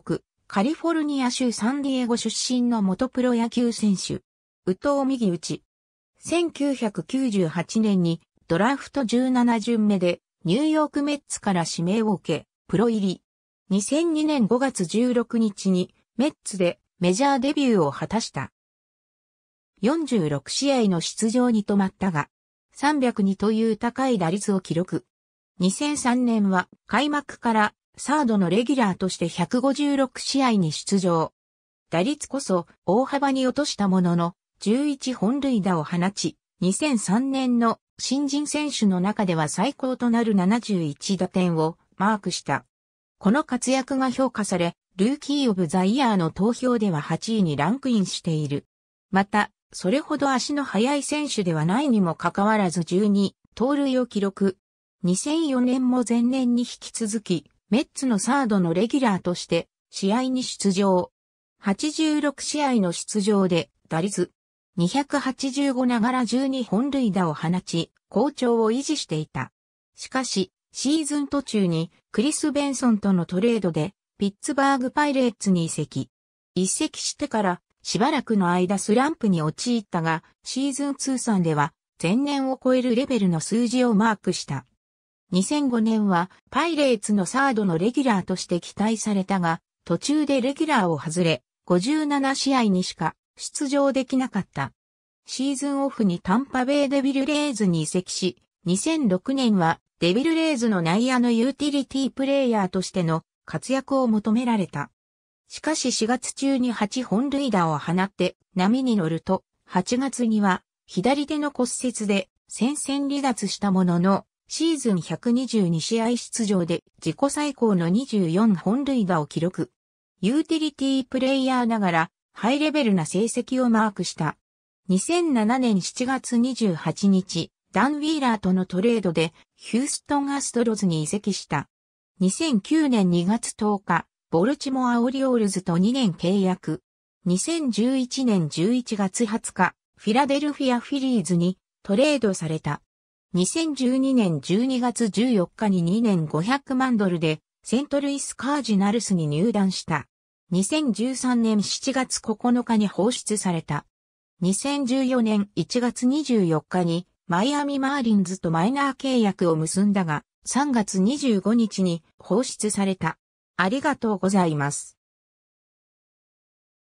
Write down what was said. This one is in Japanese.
国、カリフォルニア州サンディエゴ出身の元プロ野球選手、宇藤右内。1998年にドラフト17巡目でニューヨークメッツから指名を受け、プロ入り。2002年5月16日にメッツでメジャーデビューを果たした。46試合の出場に止まったが、302という高い打率を記録。2003年は開幕からサードのレギュラーとして156試合に出場。打率こそ大幅に落としたものの、11本塁打を放ち、2003年の新人選手の中では最高となる71打点をマークした。この活躍が評価され、ルーキー・オブ・ザ・イヤーの投票では8位にランクインしている。また、それほど足の速い選手ではないにもかかわらず12、盗塁を記録。2004年も前年に引き続き、メッツのサードのレギュラーとして試合に出場。86試合の出場で打率285ながら12本塁打を放ち、好調を維持していた。しかし、シーズン途中にクリス・ベンソンとのトレードでピッツバーグパイレーツに移籍。移籍してからしばらくの間スランプに陥ったが、シーズン通算では前年を超えるレベルの数字をマークした。2005年はパイレーツのサードのレギュラーとして期待されたが、途中でレギュラーを外れ、57試合にしか出場できなかった。シーズンオフにタンパベイデビルレイズに移籍し、2006年はデビルレイズの内野のユーティリティプレイヤーとしての活躍を求められた。しかし4月中に8本塁打を放って波に乗ると、8月には左手の骨折で戦線離脱したものの、シーズン122試合出場で自己最高の24本塁打を記録。ユーティリティプレイヤーながらハイレベルな成績をマークした。2007年7月28日、ダン・ウィーラーとのトレードでヒューストン・アストロズに移籍した。2009年2月10日、ボルチモア・オリオールズと2年契約。2011年11月20日、フィラデルフィア・フィリーズにトレードされた。2012年12月14日に2年500万ドルでセントルイスカージナルスに入団した。2013年7月9日に放出された。2014年1月24日にマイアミマーリンズとマイナー契約を結んだが3月25日に放出された。ありがとうございます。